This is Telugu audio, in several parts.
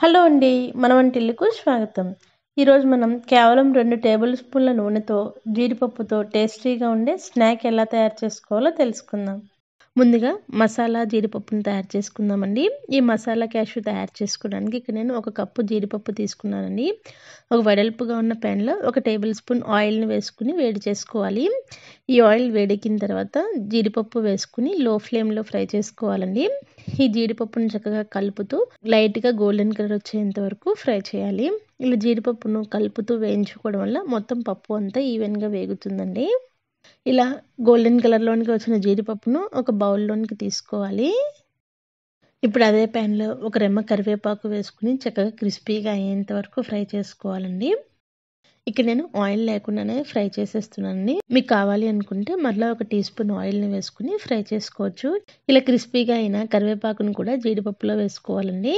హలో అండి మన వంటిల్లుకు స్వాగతం ఈరోజు మనం కేవలం రెండు టేబుల్ స్పూన్ల నూనెతో జీడిపప్పుతో టేస్టీగా ఉండే స్నాక్ ఎలా తయారు చేసుకోవాలో తెలుసుకుందాం ముందుగా మసాలా జీడిపప్పును తయారు చేసుకుందామండి ఈ మసాలా క్యాషు తయారు చేసుకోవడానికి ఇక్కడ నేను ఒక కప్పు జీడిపప్పు తీసుకున్నానండి ఒక వెడల్పుగా ఉన్న ప్యాన్లో ఒక టేబుల్ స్పూన్ ఆయిల్ని వేసుకుని వేడి చేసుకోవాలి ఈ ఆయిల్ వేడెక్కిన తర్వాత జీడిపప్పు వేసుకుని లో ఫ్లేమ్లో ఫ్రై చేసుకోవాలండి ఈ జీడిపప్పును చక్కగా కలుపుతూ లైట్గా గోల్డెన్ కలర్ వచ్చేంత వరకు ఫ్రై చేయాలి ఇలా జీడిపప్పును కలుపుతూ వేయించుకోవడం వల్ల మొత్తం పప్పు అంతా ఈవెన్గా వేగుతుందండి ఇలా గోల్డెన్ కలర్లోనికి వచ్చిన జీడిపప్పును ఒక బౌల్లోనికి తీసుకోవాలి ఇప్పుడు అదే ప్యాన్లో ఒక రెమ్మ కరివేపాకు వేసుకుని చక్కగా క్రిస్పీగా అయ్యేంత వరకు ఫ్రై చేసుకోవాలండి ఇక్కడ నేను ఆయిల్ లేకుండానే ఫ్రై చేసేస్తున్నానండి మీకు కావాలి అనుకుంటే మరలా ఒక టీ స్పూన్ ఆయిల్ని వేసుకుని ఫ్రై చేసుకోవచ్చు ఇలా క్రిస్పీగా అయినా కరివేపాకును కూడా జీడిపప్పులో వేసుకోవాలండి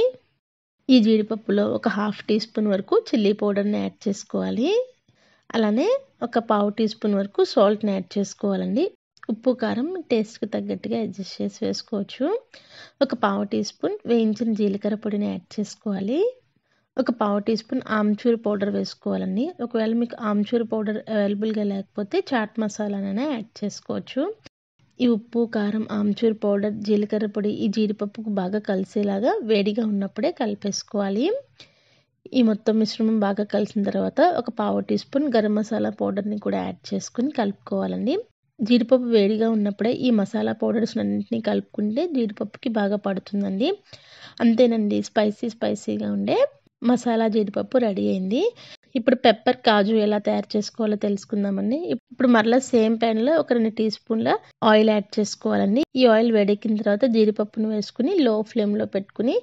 ఈ జీడిపప్పులో ఒక హాఫ్ టీ స్పూన్ వరకు చిల్లీ పౌడర్ని యాడ్ చేసుకోవాలి అలానే ఒక పావు టీ స్పూన్ వరకు సాల్ట్ని యాడ్ చేసుకోవాలండి ఉప్పు కారం టేస్ట్కి తగ్గట్టుగా అడ్జస్ట్ చేసి వేసుకోవచ్చు ఒక పావు టీ స్పూన్ వేయించిన జీలకర్ర పొడిని యాడ్ చేసుకోవాలి ఒక పావు టీ స్పూన్ ఆమ్చూర్ పౌడర్ వేసుకోవాలండి ఒకవేళ మీకు ఆమ్చూర్ పౌడర్ అవైలబుల్గా లేకపోతే చాట్ మసాలానైనా యాడ్ చేసుకోవచ్చు ఈ ఉప్పు కారం ఆమ్చూర్ పౌడర్ జీలకర్ర పొడి ఈ జీడిపప్పుకు బాగా కలిసేలాగా వేడిగా ఉన్నప్పుడే కలిపేసుకోవాలి ఈ మొత్తం మిశ్రమం బాగా కలిసిన తర్వాత ఒక పావు టీ స్పూన్ గరం మసాలా పౌడర్ని కూడా యాడ్ చేసుకుని కలుపుకోవాలండి జీడిపప్పు వేడిగా ఉన్నప్పుడే ఈ మసాలా పౌడర్స్ అన్నింటినీ కలుపుకుంటే జీడిపప్పుకి బాగా పడుతుందండి అంతేనండి స్పైసీ స్పైసీగా ఉండే మసాలా జీడిపప్పు రెడీ అయింది ఇప్పుడు పెప్పర్ కాజు ఎలా తయారు చేసుకోవాలో తెలుసుకుందామండి ఇప్పుడు మరలా సేమ్ ప్యాన్లో ఒక రెండు టీ స్పూన్ల ఆయిల్ యాడ్ చేసుకోవాలండి ఈ ఆయిల్ వేడెక్కిన తర్వాత జీడిపప్పును వేసుకుని లో ఫ్లేమ్లో పెట్టుకుని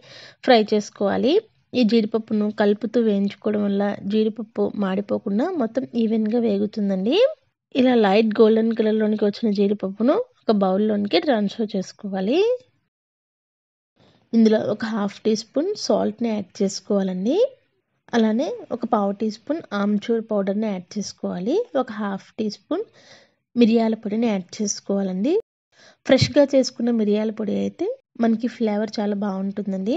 ఫ్రై చేసుకోవాలి ఈ జీడిపప్పును కలుపుతూ వేయించుకోవడం వల్ల జీడిపప్పు మాడిపోకుండా మొత్తం ఈవెన్గా వేగుతుందండి ఇలా లైట్ గోల్డెన్ కలర్లోనికి వచ్చిన జీడిపప్పును ఒక బౌల్లోనికి ట్రాన్స్ఫర్ చేసుకోవాలి ఇందులో ఒక హాఫ్ టీ స్పూన్ సాల్ట్ని యాడ్ చేసుకోవాలండి అలానే ఒక పావు టీ స్పూన్ ఆమ్చూర్ పౌడర్ని యాడ్ చేసుకోవాలి ఒక హాఫ్ టీ స్పూన్ మిరియాల పొడిని యాడ్ చేసుకోవాలండి ఫ్రెష్గా చేసుకున్న మిరియాల పొడి అయితే మనకి ఫ్లేవర్ చాలా బాగుంటుందండి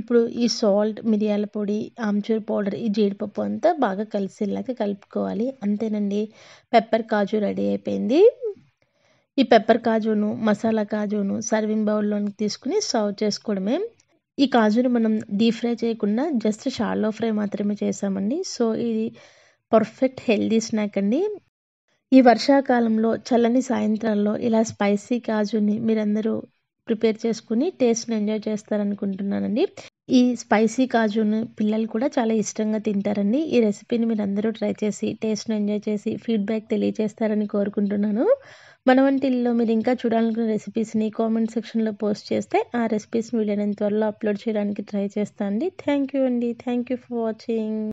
ఇప్పుడు ఈ సాల్ట్ మిరియాల పొడి ఆమ్చూర్ పౌడర్ ఈ జీడిపప్పు అంతా బాగా కలిసేలాగా కలుపుకోవాలి అంతేనండి పెప్పర్ కాజు రెడీ అయిపోయింది ఈ పెప్పర్ కాజును మసాలా కాజును సర్వింగ్ బౌల్లో తీసుకుని సర్వ్ చేసుకోవడమే ఈ కాజును మనం డీప్ ఫ్రై చేయకుండా జస్ట్ షాల్లో ఫ్రై మాత్రమే చేసామండి సో ఇది పర్ఫెక్ట్ హెల్దీ స్నాక్ అండి ఈ వర్షాకాలంలో చల్లని సాయంత్రాల్లో ఇలా స్పైసీ కాజుని మీరందరూ ప్రిపేర్ చేసుకుని టేస్ట్ని ఎంజాయ్ చేస్తారనుకుంటున్నానండి ఈ స్పైసీ కాజును పిల్లలు కూడా చాలా ఇష్టంగా తింటారండి ఈ రెసిపీని మీరు అందరూ ట్రై చేసి టేస్ట్ను ఎంజాయ్ చేసి ఫీడ్బ్యాక్ తెలియజేస్తారని కోరుకుంటున్నాను మన వంటిల్లో మీరు ఇంకా చూడాలనుకున్న రెసిపీస్ని కామెంట్ సెక్షన్లో పోస్ట్ చేస్తే ఆ రెసిపీస్ని వీలైనంత త్వరలో అప్లోడ్ చేయడానికి ట్రై చేస్తాను అండి థ్యాంక్ యూ అండి థ్యాంక్ యూ ఫర్ వాచింగ్